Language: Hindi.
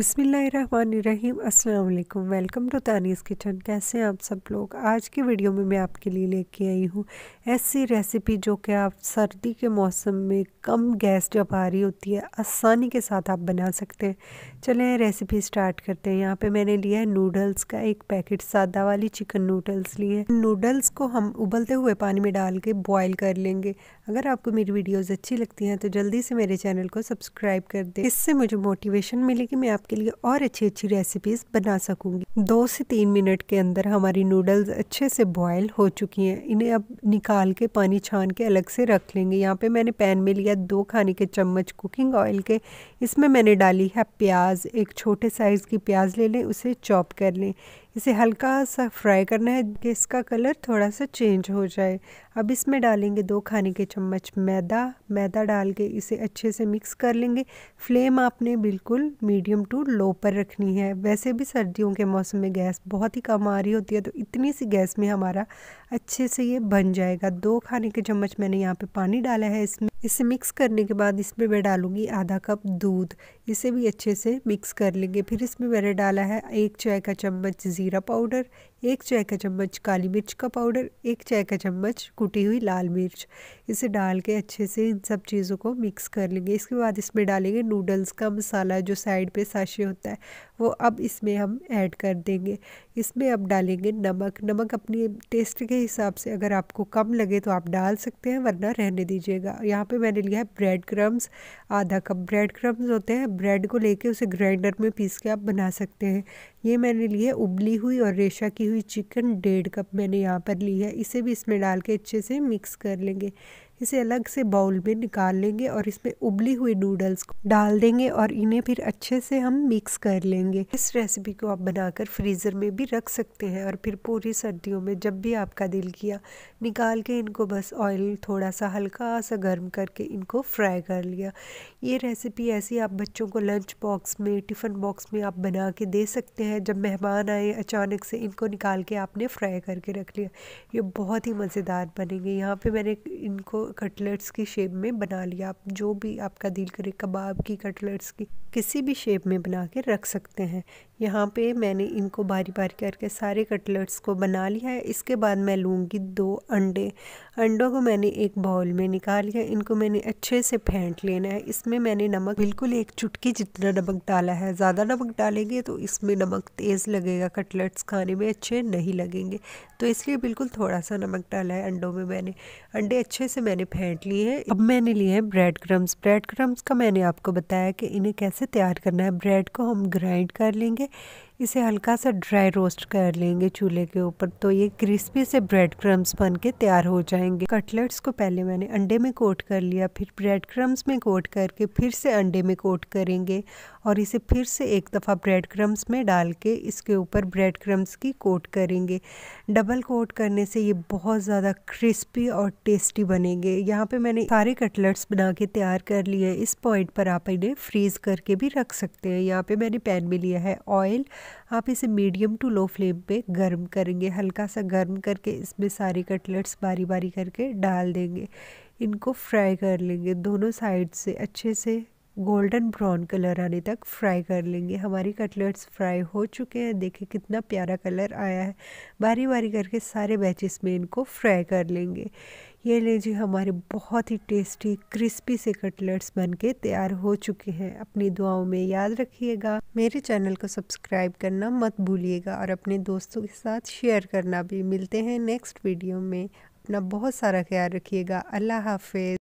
बिसमीम अल्लाम वेलकम टू तानीस किचन कैसे हैं आप सब लोग आज की वीडियो में मैं आपके लिए लेके आई हूँ ऐसी रेसिपी जो कि आप सर्दी के मौसम में कम गैस जब आ रही होती है आसानी के साथ आप बना सकते हैं चलें रेसिपी स्टार्ट करते हैं यहाँ पे मैंने लिया है नूडल्स का एक पैकेट सादा वाली चिकन नूडल्स लिए नूडल्स को हम उबलते हुए पानी में डाल के बॉयल कर लेंगे अगर आपको मेरी वीडियोज़ अच्छी लगती हैं तो जल्दी से मेरे चैनल को सब्सक्राइब कर दें इससे मुझे मोटिवेशन मिलेगी मैं आपके लिए और अच्छी अच्छी रेसिपीज़ बना सकूंगी दो से तीन मिनट के अंदर हमारी नूडल्स अच्छे से बॉयल हो चुकी हैं इन्हें अब निकाल के पानी छान के अलग से रख लेंगे यहाँ पे मैंने पैन में लिया दो खाने के चम्मच कुकिंग ऑयल के इसमें मैंने डाली है प्याज एक छोटे साइज़ की प्याज ले लें उसे चॉप कर लें इसे हल्का सा फ्राई करना है कि इसका कलर थोड़ा सा चेंज हो जाए अब इसमें डालेंगे दो खाने के चम्मच मैदा मैदा डाल के इसे अच्छे से मिक्स कर लेंगे फ्लेम आपने बिल्कुल मीडियम टू लो पर रखनी है वैसे भी सर्दियों के मौसम में गैस बहुत ही कम आ रही होती है तो इतनी सी गैस में हमारा अच्छे से ये बन जाएगा दो खाने के चम्मच मैंने यहाँ पर पानी डाला है इसमें इसे मिक्स करने के बाद इसमें मैं डालूँगी आधा कप दूध इसे भी अच्छे से मिक्स कर लेंगे फिर इसमें मैंने डाला है एक चाय का चम्मच ज़ीरा पाउडर एक चाय का चम्मच काली मिर्च का पाउडर एक चाय का चम्मच कुटी हुई लाल मिर्च इसे डाल के अच्छे से इन सब चीज़ों को मिक्स कर लेंगे इसके बाद इसमें डालेंगे नूडल्स का मसाला जो साइड पर साशे होता है वो अब इसमें हम ऐड कर देंगे इसमें अब डालेंगे नमक नमक अपने टेस्ट के हिसाब से अगर आपको कम लगे तो आप डाल सकते हैं वरना रहने दीजिएगा यहाँ पे मैंने लिया है ब्रेड क्रम्स आधा कप ब्रेड क्रम्स होते हैं ब्रेड को लेके उसे ग्राइंडर में पीस के आप बना सकते हैं ये मैंने ली है उबली हुई और रेशा की हुई चिकन डेढ़ कप मैंने यहाँ पर ली है इसे भी इसमें डाल के अच्छे से मिक्स कर लेंगे इसे अलग से बाउल में निकाल लेंगे और इसमें उबली हुई नूडल्स को डाल देंगे और इन्हें फिर अच्छे से हम मिक्स कर लेंगे इस रेसिपी को आप बनाकर फ्रीज़र में भी रख सकते हैं और फिर पूरी सर्दियों में जब भी आपका दिल किया निकाल के इनको बस ऑयल थोड़ा सा हल्का सा गर्म करके इनको फ्राई कर लिया ये रेसिपी ऐसी आप बच्चों को लंच बॉक्स में टिफ़िन बॉक्स में आप बना के दे सकते हैं जब मेहमान आए अचानक से इनको निकाल के आपने फ्राई करके रख लिया ये बहुत ही मज़ेदार बनेंगे यहाँ पे मैंने इनको कटलेट्स की शेप में बना लिया आप जो भी आपका दिल करे कबाब की कटलेट्स की किसी भी शेप में बना के रख सकते हैं यहाँ पे मैंने इनको बारी बारी करके सारे कटलेट्स को बना लिया है इसके बाद मैं लूँगी दो अंडे अंडों को मैंने एक बाउल में निकाल लिया इनको मैंने अच्छे से फेंट लेना है इसमें मैंने नमक बिल्कुल एक चुटकी जितना नमक डाला है ज़्यादा नमक डालेंगे तो इसमें नमक तेज़ लगेगा कटलेट्स खाने में अच्छे नहीं लगेंगे तो इसलिए बिल्कुल थोड़ा सा नमक डाला है अंडों में मैंने अंडे अच्छे से मैंने मैंने फेंट ली है अब मैंने लिए हैं ब्रेड क्रम्स ब्रेड क्रम्स का मैंने आपको बताया कि इन्हें कैसे तैयार करना है ब्रेड को हम ग्राइंड कर लेंगे इसे हल्का सा ड्राई रोस्ट कर लेंगे चूल्हे के ऊपर तो ये क्रिस्पी से ब्रेड क्रम्स बन के तैयार हो जाएंगे कटलेट्स को पहले मैंने अंडे में कोट कर लिया फिर ब्रेड क्रम्स में कोट करके फिर से अंडे में कोट करेंगे और इसे फिर से एक दफ़ा ब्रेड क्रम्स में डाल के इसके ऊपर ब्रेड क्रम्स की कोट करेंगे डबल कोट करने से ये बहुत ज़्यादा क्रिस्पी और टेस्टी बनेंगे लेंगे यहाँ पे मैंने सारे कटलेट्स बना के तैयार कर लिए इस पॉइंट पर आप इन्हें फ्रीज़ करके भी रख सकते हैं यहाँ पे मैंने पैन में लिया है ऑयल आप इसे मीडियम टू लो फ्लेम पे गर्म करेंगे हल्का सा गर्म करके इसमें सारे कटलेट्स बारी बारी करके डाल देंगे इनको फ्राई कर लेंगे दोनों साइड से अच्छे से गोल्डन ब्राउन कलर आने तक फ्राई कर लेंगे हमारी कटलेट्स फ्राई हो चुके हैं देखिए कितना प्यारा कलर आया है बारी बारी करके सारे बैचेस में इनको फ्राई कर लेंगे ये ले जी हमारे बहुत ही टेस्टी क्रिस्पी से कटलेट्स बनके तैयार हो चुके हैं अपनी दुआओं में याद रखिएगा मेरे चैनल को सब्सक्राइब करना मत भूलिएगा और अपने दोस्तों के साथ शेयर करना भी मिलते हैं नेक्स्ट वीडियो में अपना बहुत सारा ख्याल रखिएगा अल्लाह हाफिज़